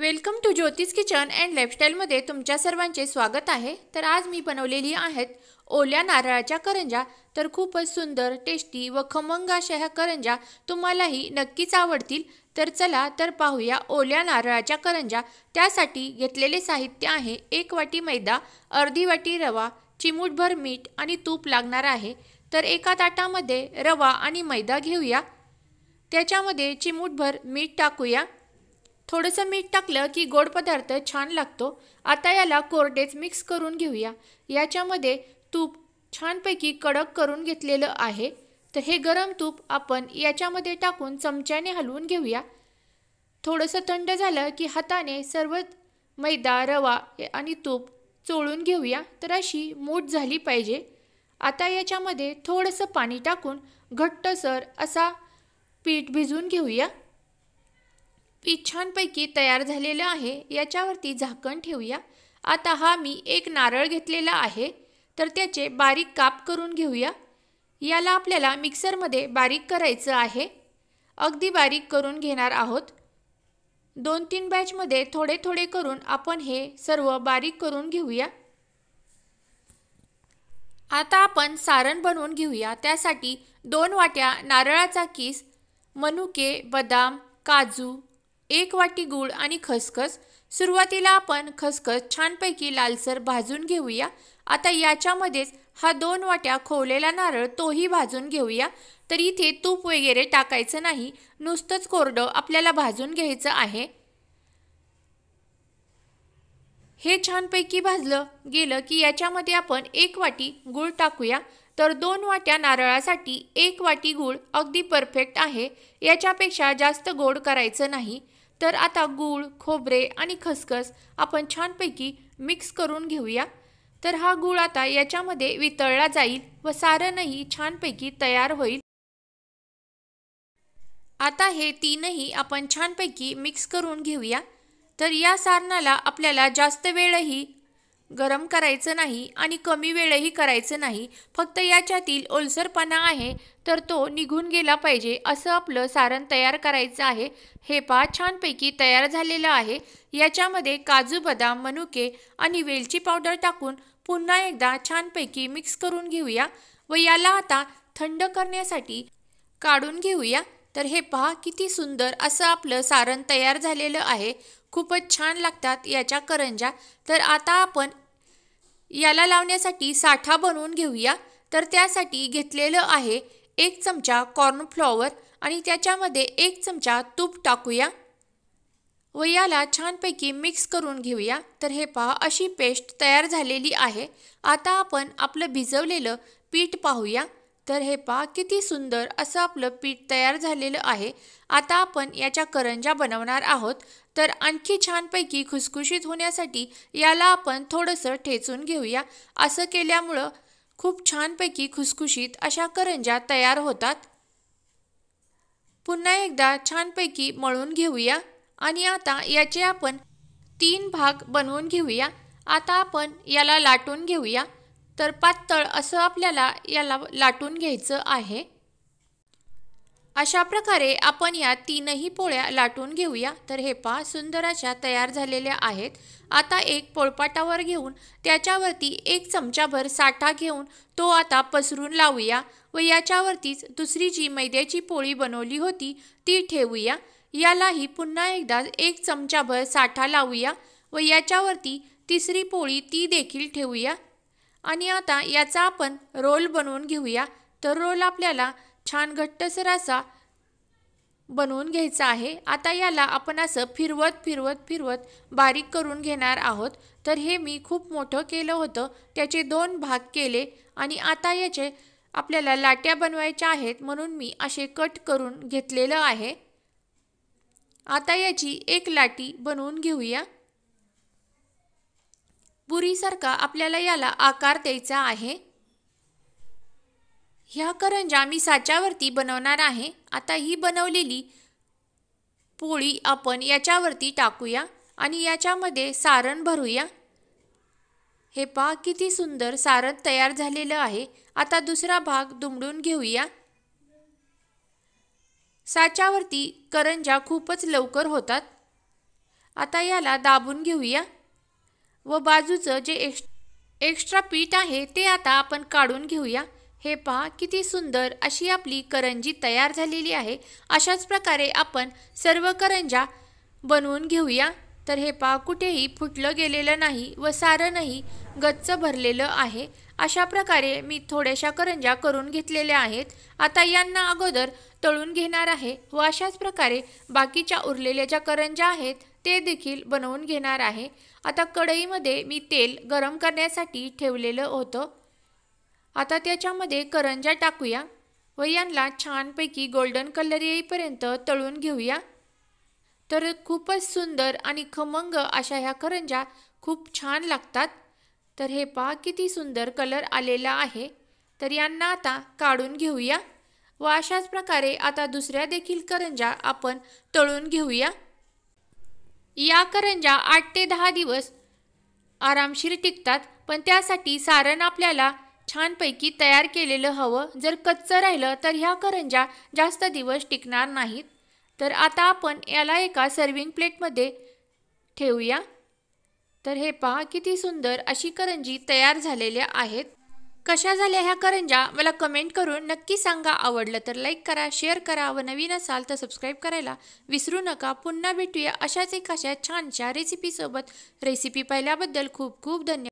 welcome to Jyotish kitchen and लाईफस्टाईलमध्ये तुमच्या सर्वांचे स्वागत आहे तर आज मी बनवलेली आहेत ओल्या नारळाच्या करंजा तर खूपच सुंदर टेस्टी व खमंग अशा ह्या करंजा तुम्हालाही नक्कीच आवडतील तर चला तर पाहूया ओल्या नारळाच्या करंजा त्यासाठी घेतलेले साहित्य आहे एक वाटी मैदा अर्धी वाटी रवा चिमूटभर मीठ आणि तूप लागणार आहे तर एका ताटामध्ये रवा आणि मैदा घेऊया त्याच्यामध्ये चिमूटभर मीठ टाकूया थोडंसं मीठ टाकलं की गोड पदार्थ छान लागतो आता याला कोरडेच मिक्स करून घेऊया याच्यामध्ये तूप छानपैकी कडक करून घेतलेलं आहे तर हे गरम तूप आपण याच्यामध्ये टाकून चमच्याने हलवून घेऊया थोडंसं थंड झालं की हाताने सर्व मैदा रवा आणि तूप चोळून घेऊया तर अशी मूठ झाली पाहिजे आता याच्यामध्ये थोडंसं पाणी टाकून घट्टसर असा पीठ भिजवून घेऊया पिछांपैकी तयार झालेलं आहे याच्यावरती झाकण ठेवूया आता हा मी एक नारळ घेतलेला आहे तर त्याचे बारीक काप करून घेऊया याला आपल्याला मिक्सरमध्ये बारीक करायचं आहे अगदी बारीक करून घेणार आहोत दोन तीन बॅचमध्ये थोडे थोडे करून आपण हे सर्व बारीक करून घेऊया आता आपण सारण बनवून घेऊया त्यासाठी दोन वाट्या नारळाचा किस मनुके बदाम काजू एक वाटी गूळ आणि खसखस सुरुवातीला आपण खसखस छानपैकी लालसर भाजून घेऊया आता याच्यामध्येच हा दोन वाट्या खोवलेला नारळ तोही भाजून घेऊया तर इथे तूप वगैरे टाकायचं नाही नुसतंच कोरडं आपल्याला भाजून घ्यायचं आहे हे छानपैकी भाजलं गेलं की याच्यामध्ये आपण एक वाटी गूळ टाकूया तर दोन वाट्या नारळासाठी एक वाटी गूळ अगदी परफेक्ट आहे याच्यापेक्षा जास्त गोड करायचं नाही तर आता गूळ खोबरे आणि खसखस आपण छानपैकी मिक्स करून घेऊया तर हा गूळ आता याच्यामध्ये वितळला जाईल व सारणही छानपैकी तयार होईल आता हे तीनही आपण छानपैकी मिक्स करून घेऊया तर या सारणाला आपल्याला जास्त वेळही गरम करायचं नाही आणि कमी वेळही करायचं नाही फक्त याच्यातील ओलसरपणा आहे तर तो निघून गेला पाहिजे असं आपलं सारण तयार करायचं आहे हे पहा छानपैकी तयार झालेलं आहे याच्यामध्ये काजू बदाम मनुके आणि वेलची पावडर टाकून पुन्हा एकदा छानपैकी मिक्स करून घेऊया व याला आता थंड करण्यासाठी काढून घेऊया तर हे पहा किती सुंदर असं आपलं सारण तयार झालेलं आहे खूपच छान लागतात याच्या करंजा तर आता आपण याला लावण्यासाठी साठा बनवून घेऊया तर त्यासाठी घेतलेलं आहे एक चमचा कॉर्नफ्लॉवर आणि त्याच्यामध्ये एक चमचा तूप टाकूया व याला छानपैकी मिक्स करून घेऊया तर हे पहा अशी पेस्ट तयार झालेली आहे आता आपण आपलं भिजवलेलं पीठ पाहूया तर हे पहा किती सुंदर असं आपलं पीठ तयार झालेलं आहे आता आपण याच्या करंजा बनवणार आहोत तर आणखी छानपैकी खुसखुशीत होण्यासाठी याला आपण थोडंसं ठेचून घेऊया असं केल्यामुळं खूप छानपैकी खुसखुशीत अशा करंजा तयार होतात पुन्हा एकदा छानपैकी मळून घेऊया आणि आता याचे आपण तीन भाग बनवून घेऊया आता आपण याला लाटून घेऊया तर पातळ असं आपल्याला याला लाटून घ्यायचं आहे अशा प्रकारे आपण या तीनही पोळ्या लाटून घेऊया तर हे पा सुंदर अशा तयार झालेल्या आहेत आता एक पोळपाटावर घेऊन त्याच्यावरती एक चमचाभर साठा घेऊन तो आता पसरून लावूया व याच्यावरतीच दुसरी जी मैद्याची पोळी बनवली होती ती ठेवूया यालाही पुन्हा एकदा एक चमचाभर साठा लावूया व याच्यावरती तिसरी पोळी ती देखील ठेवूया आणि आता याचा आपण रोल बनवून घेऊया तर रोल आपल्याला छान घट्टसर असा बनवून घ्यायचा आहे आता याला आपण असं फिरवत फिरवत फिरवत बारीक करून घेणार आहोत तर हे मी खूप मोठं केलं होतं त्याचे दोन भाग केले आणि आता याचे आपल्याला लाट्या बनवायच्या आहेत म्हणून मी असे कट करून घेतलेलं आहे आता याची एक लाटी बनवून घेऊया पुरीसारखा आपल्याला याला आकार द्यायचा आहे ह्या करंजा मी साच्यावरती बनवणार आहे आता ही बनवलेली पोळी आपण याच्यावरती टाकूया आणि याच्यामध्ये सारण भरूया हे पहा किती सुंदर सारण तयार झालेलं आहे आता दुसरा भाग दुमडून घेऊया साच्यावरती करंजा खूपच लवकर होतात आता याला दाबून घेऊया व बाजूचं जे एक्स एक्स्ट्रा पीठ आहे ते आता आपण काढून घेऊया हे पहा किती सुंदर अशी आपली करंजी तयार झालेली आहे अशाच प्रकारे आपण सर्व करंजा बनवून घेऊया तर हे पहा कुठेही फुटलं गेलेलं नाही व सारणही गच्च भरलेलं आहे अशा प्रकारे मी थोड्याशा करंजा करून घेतलेल्या आहेत आता यांना अगोदर तळून घेणार आहे व अशाच प्रकारे बाकीच्या उरलेल्या ज्या करंजा आहेत ते देखील बनवून घेणार आहे आता कढईमध्ये मी तेल गरम करण्यासाठी ठेवलेलं होतं आता त्याच्यामध्ये करंजा टाकूया व यांना छानपैकी गोल्डन कलर येईपर्यंत तळून घेऊया तर खूपच सुंदर आणि खमंग अशा ह्या करंजा खूप छान लागतात तर हे पहा किती सुंदर कलर आलेला आहे तर यांना आता काढून घेऊया व अशाच प्रकारे आता दुसऱ्या देखील करंजा आपण तळून घेऊया या करंजा आठ ते दहा दिवस आरामशीर टिकतात पण त्यासाठी सारण आपल्याला छानपैकी तयार केलेलं हवं जर कच्चं राहिलं तर ह्या करंजा जास्त दिवस टिकणार नाहीत तर आता आपण याला एका सर्विंग प्लेटमध्ये ठेवूया तर हे पहा किती सुंदर अशी करंजी तयार झालेल्या आहेत कशा झाल्या ह्या करंजा मला कमेंट करून नक्की सांगा आवडलं तर लाईक करा शेअर करा व नवीन असाल तर सबस्क्राईब करायला विसरू नका पुन्हा भेटूया अशाच एकाशा छानशा रेसिपीसोबत रेसिपी पाहिल्याबद्दल खूप खूप धन्यवाद